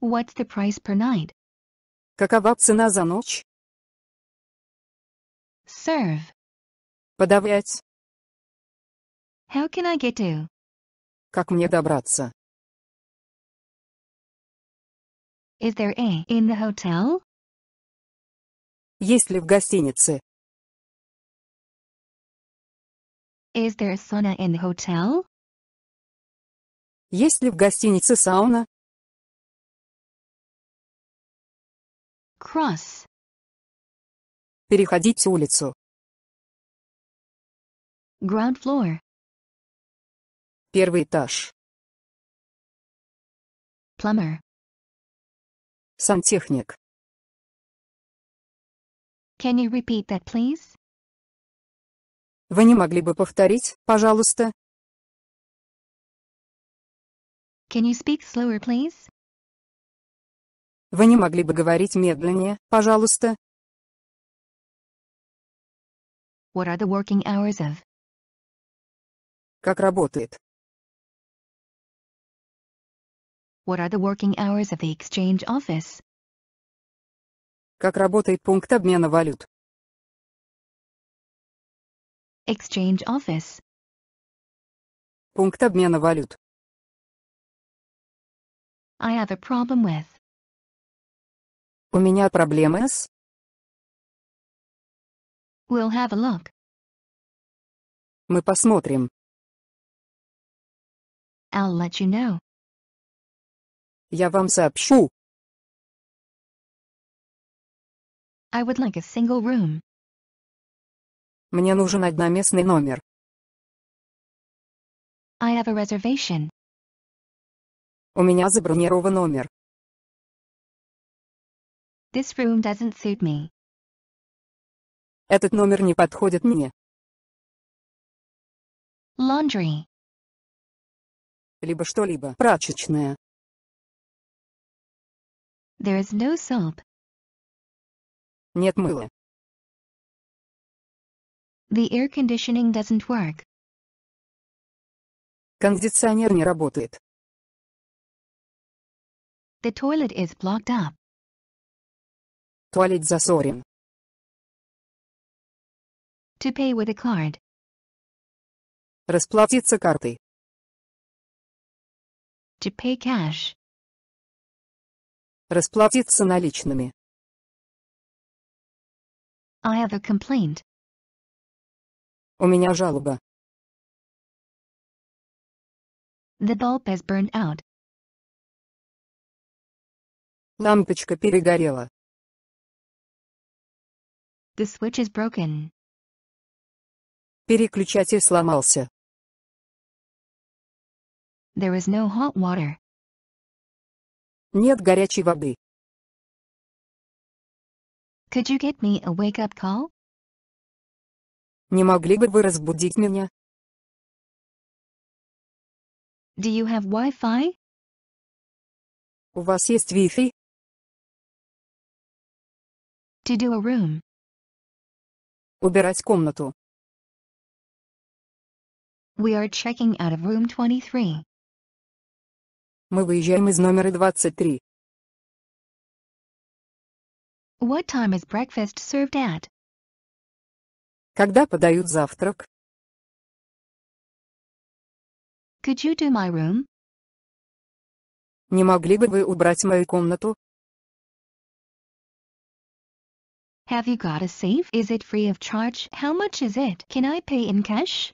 What's the price per night? Какова цена за ночь? Serve. Подавлять. How can I get to? Как мне добраться? Is there a in the hotel? Есть ли в гостинице? Is there a sauna in the hotel? Есть ли в гостинице сауна? Cross. Переходить улицу. Ground floor. Первый этаж. Plumber. Сантехник. Can you repeat that, please? Вы не могли бы повторить, пожалуйста? Can you speak slower, please? Вы не могли бы говорить медленнее, пожалуйста? What are the working hours of? Как работает? What are the working hours of the exchange office? Как работает пункт обмена валют? Exchange office. Пункт обмена валют. I have a problem with. У меня проблемы с... We'll have a look. Мы посмотрим. I'll let you know. Я вам сообщу. I would like a single room. Мне нужен одноместный номер. I have a reservation. У меня забронирован номер. This room doesn't suit me. Этот номер не подходит мне. Laundry. Либо что-либо прачечное. There is no soap. Нет мыла. The air conditioning doesn't work. Кондиционер не работает. The toilet is blocked up. Туалет засорен. To pay with a card. Расплатиться картой. To pay cash. Расплатиться наличными. I have a complaint. У меня жалоба. The bulb has burned out. Лампочка перегорела. The switch is broken. Переключатель сломался. There is no hot water. Нет горячей воды. Could you get me a wake-up call? Не могли бы вы разбудить меня? Do you have Wi-Fi? У вас есть Wi-Fi? To do a room. Убирать комнату. We are checking out of room 23. Мы выезжаем из номера 23. What time is breakfast served at? Когда подают завтрак? Could you do my room? Не могли бы вы убрать мою комнату? Have you got a safe? Is it free of charge? How much is it? Can I pay in cash?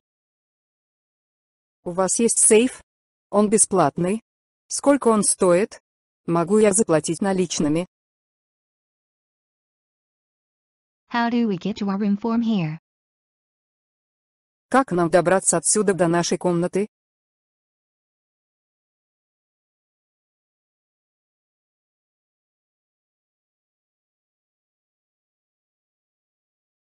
У вас есть сейф? Он бесплатный. Сколько он стоит? Могу я заплатить наличными? How do we get to our room from here? Как нам добраться отсюда до нашей комнаты?